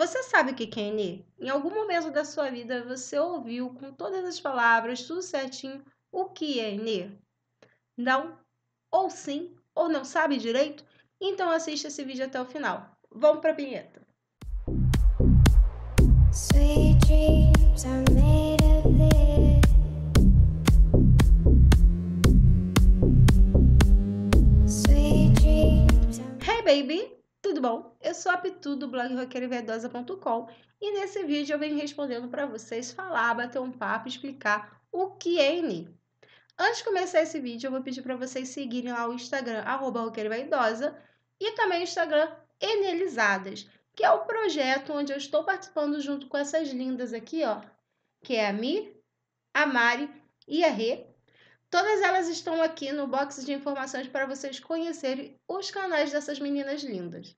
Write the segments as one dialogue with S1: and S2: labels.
S1: Você sabe o que é N? Em algum momento da sua vida você ouviu com todas as palavras, tudo certinho, o que é Enê? Não? Ou sim? Ou não sabe direito? Então assista esse vídeo até o final. Vamos para a vinheta. top tudo blog roqueirovedosa.com e nesse vídeo eu venho respondendo para vocês falar, bater um papo, explicar o que é ENI. Antes de começar esse vídeo, eu vou pedir para vocês seguirem lá o Instagram, arroba e também o Instagram Enelizadas, que é o projeto onde eu estou participando junto com essas lindas aqui, ó, que é a Mi, a Mari e a Rê, Todas elas estão aqui no box de informações para vocês conhecerem os canais dessas meninas lindas.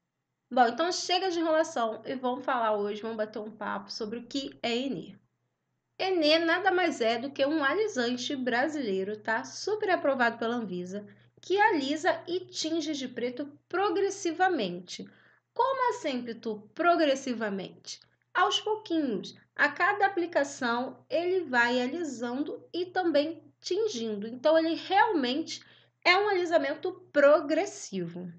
S1: Bom, então chega de enrolação e vamos falar hoje, vamos bater um papo sobre o que é Enê. Enê nada mais é do que um alisante brasileiro, tá? Super aprovado pela Anvisa, que alisa e tinge de preto progressivamente. Como assim, Pitu? Progressivamente. Aos pouquinhos, a cada aplicação ele vai alisando e também tingindo. Então ele realmente é um alisamento progressivo.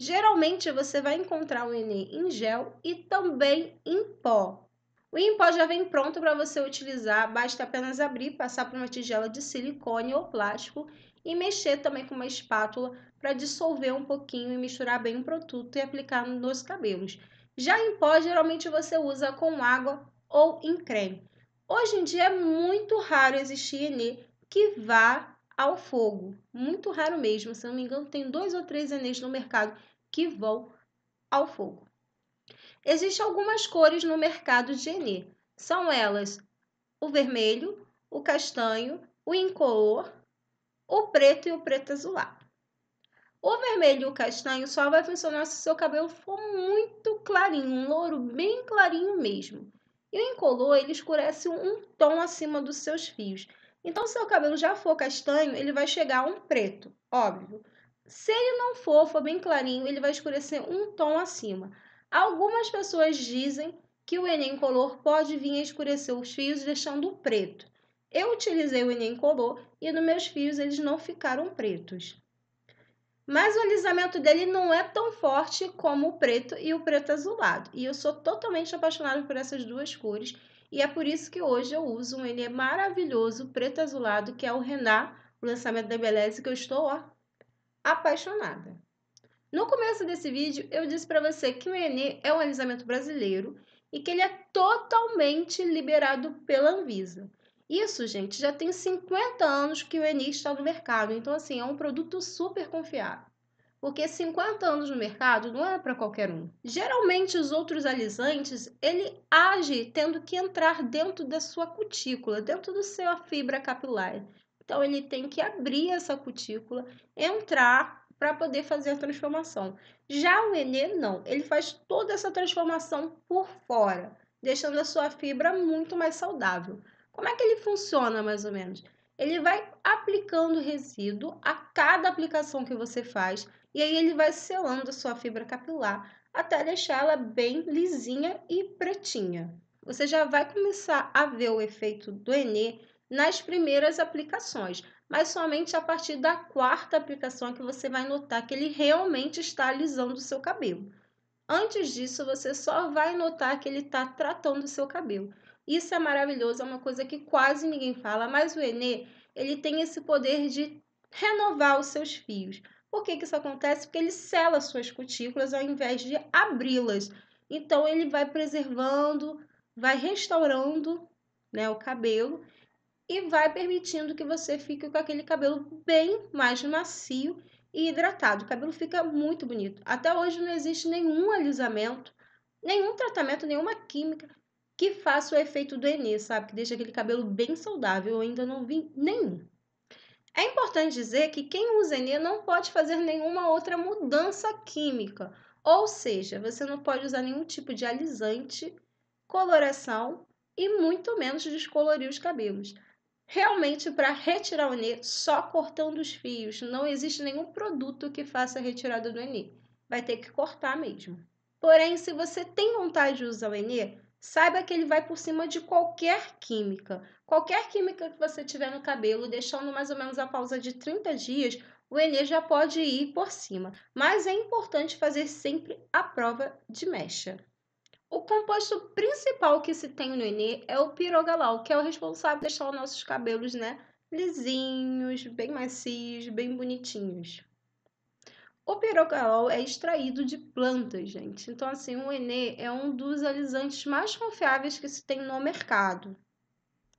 S1: Geralmente você vai encontrar o Enem em gel e também em pó. O em pó já vem pronto para você utilizar, basta apenas abrir, passar por uma tigela de silicone ou plástico e mexer também com uma espátula para dissolver um pouquinho e misturar bem o produto e aplicar nos cabelos. Já em pó, geralmente você usa com água ou em creme. Hoje em dia é muito raro existir Enê que vá ao fogo. Muito raro mesmo, se não me engano, tem dois ou três anéis no mercado que vão ao fogo. Existem algumas cores no mercado de enê. São elas o vermelho, o castanho, o incolor, o preto e o preto azulado. O vermelho e o castanho só vai funcionar se o seu cabelo for muito clarinho, um louro bem clarinho mesmo. E o incolor, ele escurece um tom acima dos seus fios. Então, se seu cabelo já for castanho, ele vai chegar a um preto, óbvio. Se ele não for, for bem clarinho, ele vai escurecer um tom acima. Algumas pessoas dizem que o Enem Color pode vir a escurecer os fios deixando preto. Eu utilizei o Enem Color e nos meus fios eles não ficaram pretos. Mas o alisamento dele não é tão forte como o preto e o preto azulado. E eu sou totalmente apaixonada por essas duas cores e é por isso que hoje eu uso um Enê maravilhoso, preto azulado, que é o Renat, o lançamento da Beleza que eu estou ó, apaixonada. No começo desse vídeo, eu disse para você que o Enê é um alisamento brasileiro e que ele é totalmente liberado pela Anvisa. Isso, gente, já tem 50 anos que o Eni está no mercado, então assim, é um produto super confiável porque 50 anos no mercado não é para qualquer um. Geralmente os outros alisantes, ele age tendo que entrar dentro da sua cutícula, dentro da sua fibra capilar. Então ele tem que abrir essa cutícula, entrar para poder fazer a transformação. Já o Enê não, ele faz toda essa transformação por fora, deixando a sua fibra muito mais saudável. Como é que ele funciona mais ou menos? Ele vai aplicando resíduo a cada aplicação que você faz, e aí ele vai selando sua fibra capilar até deixá-la bem lisinha e pretinha. Você já vai começar a ver o efeito do Enê nas primeiras aplicações, mas somente a partir da quarta aplicação é que você vai notar que ele realmente está alisando o seu cabelo. Antes disso, você só vai notar que ele está tratando o seu cabelo. Isso é maravilhoso, é uma coisa que quase ninguém fala, mas o Enê, ele tem esse poder de renovar os seus fios. Por que, que isso acontece? Porque ele sela suas cutículas ao invés de abri-las. Então, ele vai preservando, vai restaurando né, o cabelo e vai permitindo que você fique com aquele cabelo bem mais macio e hidratado. O cabelo fica muito bonito. Até hoje não existe nenhum alisamento, nenhum tratamento, nenhuma química que faça o efeito do Enê, sabe? Que deixa aquele cabelo bem saudável. Eu ainda não vi nenhum. É importante dizer que quem usa Enê não pode fazer nenhuma outra mudança química, ou seja, você não pode usar nenhum tipo de alisante, coloração e muito menos descolorir os cabelos. Realmente, para retirar o Enê, só cortando os fios, não existe nenhum produto que faça a retirada do Enê. Vai ter que cortar mesmo. Porém, se você tem vontade de usar o Enê, Saiba que ele vai por cima de qualquer química. Qualquer química que você tiver no cabelo, deixando mais ou menos a pausa de 30 dias, o Enê já pode ir por cima. Mas é importante fazer sempre a prova de mecha. O composto principal que se tem no Enê é o pirogalal, que é o responsável por deixar os nossos cabelos né, lisinhos, bem macios, bem bonitinhos. O pirogalol é extraído de plantas, gente. Então, assim, o Enê é um dos alisantes mais confiáveis que se tem no mercado.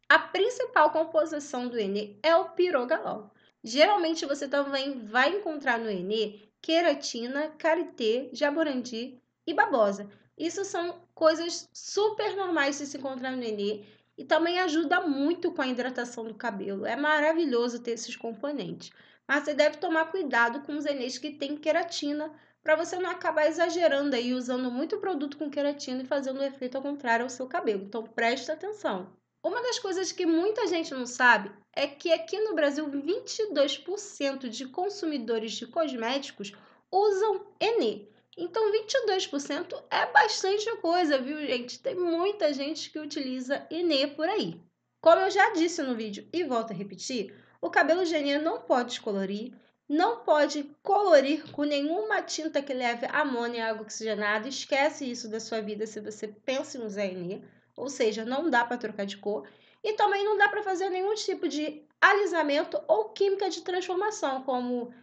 S1: A principal composição do Enê é o pirogalol. Geralmente, você também vai encontrar no Enê queratina, karité, jaborandi e babosa. Isso são coisas super normais de se encontrar no Enê e também ajuda muito com a hidratação do cabelo. É maravilhoso ter esses componentes. Mas ah, você deve tomar cuidado com os ENEs que têm queratina para você não acabar exagerando aí usando muito produto com queratina e fazendo o efeito ao contrário ao seu cabelo. Então presta atenção. Uma das coisas que muita gente não sabe é que aqui no Brasil 22% de consumidores de cosméticos usam ENE. Então 22% é bastante coisa, viu, gente? Tem muita gente que utiliza ENE por aí. Como eu já disse no vídeo e volto a repetir, o cabelo geninho não pode descolorir, não pode colorir com nenhuma tinta que leve amônia e água oxigenada. Esquece isso da sua vida se você pensa em usar NE, ou seja, não dá para trocar de cor. E também não dá para fazer nenhum tipo de alisamento ou química de transformação, como,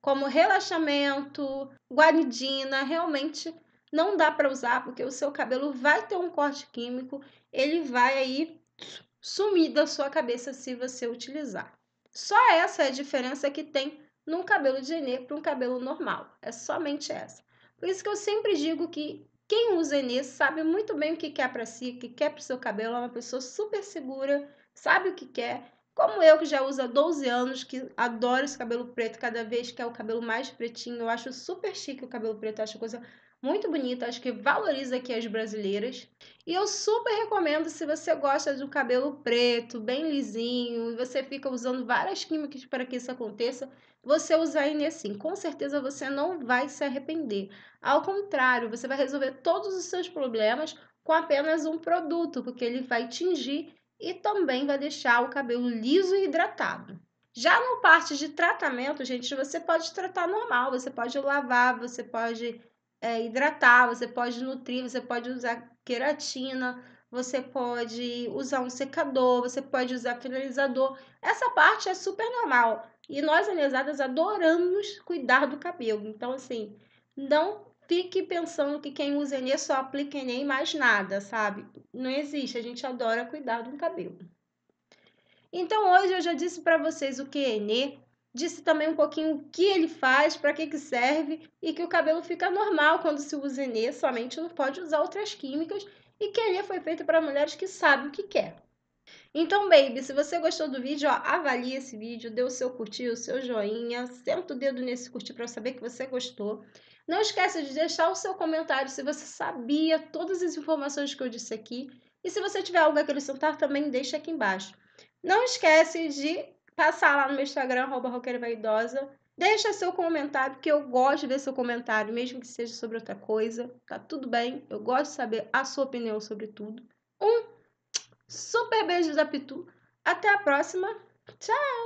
S1: como relaxamento, guaridina. Realmente não dá para usar, porque o seu cabelo vai ter um corte químico, ele vai aí sumir da sua cabeça se você utilizar. Só essa é a diferença que tem num cabelo de enê para um cabelo normal. É somente essa. Por isso que eu sempre digo que quem usa enê sabe muito bem o que quer para si, o que quer para o seu cabelo, é uma pessoa super segura, sabe o que quer. Como eu, que já uso há 12 anos, que adoro esse cabelo preto, cada vez que é o cabelo mais pretinho, eu acho super chique o cabelo preto, eu acho coisa muito bonito acho que valoriza aqui as brasileiras. E eu super recomendo se você gosta de um cabelo preto, bem lisinho, e você fica usando várias químicas para que isso aconteça, você usar ele assim. Com certeza você não vai se arrepender. Ao contrário, você vai resolver todos os seus problemas com apenas um produto, porque ele vai tingir e também vai deixar o cabelo liso e hidratado. Já no parte de tratamento, gente, você pode tratar normal, você pode lavar, você pode é, hidratar, você pode nutrir, você pode usar queratina, você pode usar um secador, você pode usar finalizador. Essa parte é super normal. E nós, aliadas, adoramos cuidar do cabelo. Então, assim, não fique pensando que quem usa Enê só aplica Enê e mais nada, sabe? Não existe. A gente adora cuidar do cabelo. Então, hoje eu já disse para vocês o que é Enê, disse também um pouquinho o que ele faz, para que, que serve e que o cabelo fica normal quando se usa Enê, somente não pode usar outras químicas e que ele foi feito para mulheres que sabem o que quer. Então, baby, se você gostou do vídeo, ó, avalie esse vídeo, dê o seu curtir, o seu joinha, senta o dedo nesse curtir para saber que você gostou. Não esqueça de deixar o seu comentário se você sabia todas as informações que eu disse aqui. E se você tiver algo a acrescentar, também deixa aqui embaixo. Não esquece de passar lá no meu Instagram, arroba roqueiraidosa. Deixa seu comentário, que eu gosto de ver seu comentário, mesmo que seja sobre outra coisa. Tá tudo bem, eu gosto de saber a sua opinião sobre tudo. Um super beijo da Pitu. Até a próxima. Tchau!